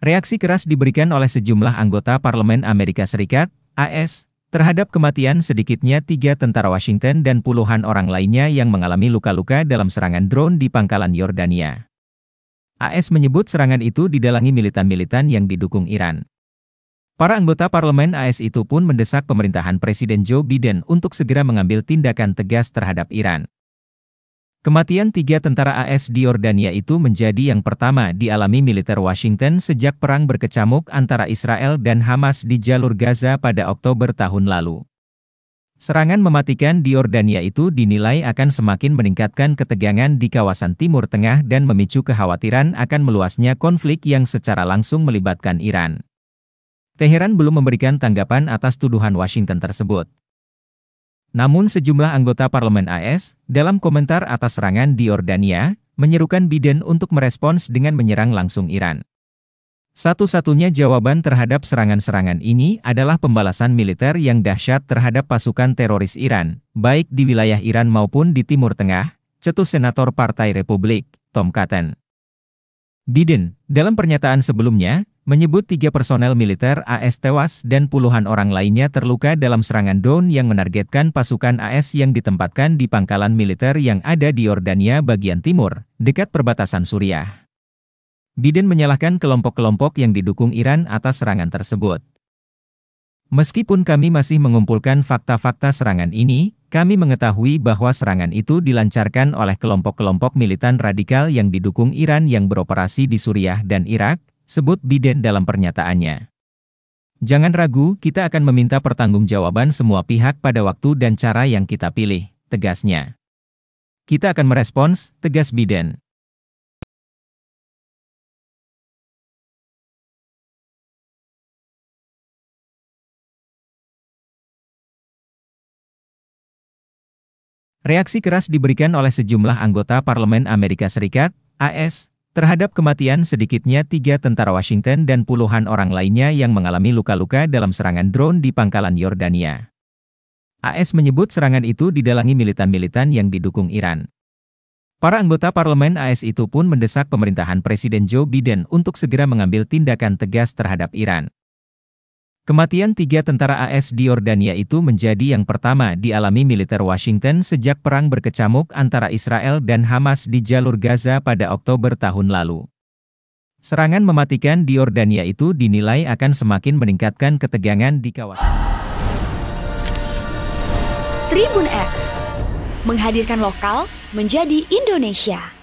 Reaksi keras diberikan oleh sejumlah anggota Parlemen Amerika Serikat, AS, terhadap kematian sedikitnya tiga tentara Washington dan puluhan orang lainnya yang mengalami luka-luka dalam serangan drone di pangkalan Yordania. AS menyebut serangan itu didalangi militan-militan yang didukung Iran. Para anggota parlemen AS itu pun mendesak pemerintahan Presiden Joe Biden untuk segera mengambil tindakan tegas terhadap Iran. Kematian tiga tentara AS di Yordania itu menjadi yang pertama dialami militer Washington sejak perang berkecamuk antara Israel dan Hamas di jalur Gaza pada Oktober tahun lalu. Serangan mematikan di Yordania itu dinilai akan semakin meningkatkan ketegangan di kawasan Timur Tengah dan memicu kekhawatiran akan meluasnya konflik yang secara langsung melibatkan Iran. Teheran belum memberikan tanggapan atas tuduhan Washington tersebut. Namun sejumlah anggota parlemen AS, dalam komentar atas serangan di Yordania, menyerukan Biden untuk merespons dengan menyerang langsung Iran. Satu-satunya jawaban terhadap serangan-serangan ini adalah pembalasan militer yang dahsyat terhadap pasukan teroris Iran, baik di wilayah Iran maupun di Timur Tengah, cetus Senator Partai Republik, Tom Cotton. Biden, dalam pernyataan sebelumnya, menyebut tiga personel militer AS tewas dan puluhan orang lainnya terluka dalam serangan drone yang menargetkan pasukan AS yang ditempatkan di pangkalan militer yang ada di Yordania bagian timur, dekat perbatasan Suriah. Biden menyalahkan kelompok-kelompok yang didukung Iran atas serangan tersebut. Meskipun kami masih mengumpulkan fakta-fakta serangan ini, kami mengetahui bahwa serangan itu dilancarkan oleh kelompok-kelompok militan radikal yang didukung Iran yang beroperasi di Suriah dan Irak, sebut Biden dalam pernyataannya. Jangan ragu, kita akan meminta pertanggungjawaban semua pihak pada waktu dan cara yang kita pilih, tegasnya. Kita akan merespons, tegas Biden. Reaksi keras diberikan oleh sejumlah anggota parlemen Amerika Serikat, AS, terhadap kematian sedikitnya tiga tentara Washington dan puluhan orang lainnya yang mengalami luka-luka dalam serangan drone di pangkalan Yordania. AS menyebut serangan itu didalangi militan-militan yang didukung Iran. Para anggota parlemen AS itu pun mendesak pemerintahan Presiden Joe Biden untuk segera mengambil tindakan tegas terhadap Iran. Kematian tiga tentara AS di Yordania itu menjadi yang pertama dialami militer Washington sejak perang berkecamuk antara Israel dan Hamas di jalur Gaza pada Oktober tahun lalu. Serangan mematikan di Yordania itu dinilai akan semakin meningkatkan ketegangan di kawasan. Tribun X menghadirkan lokal menjadi Indonesia.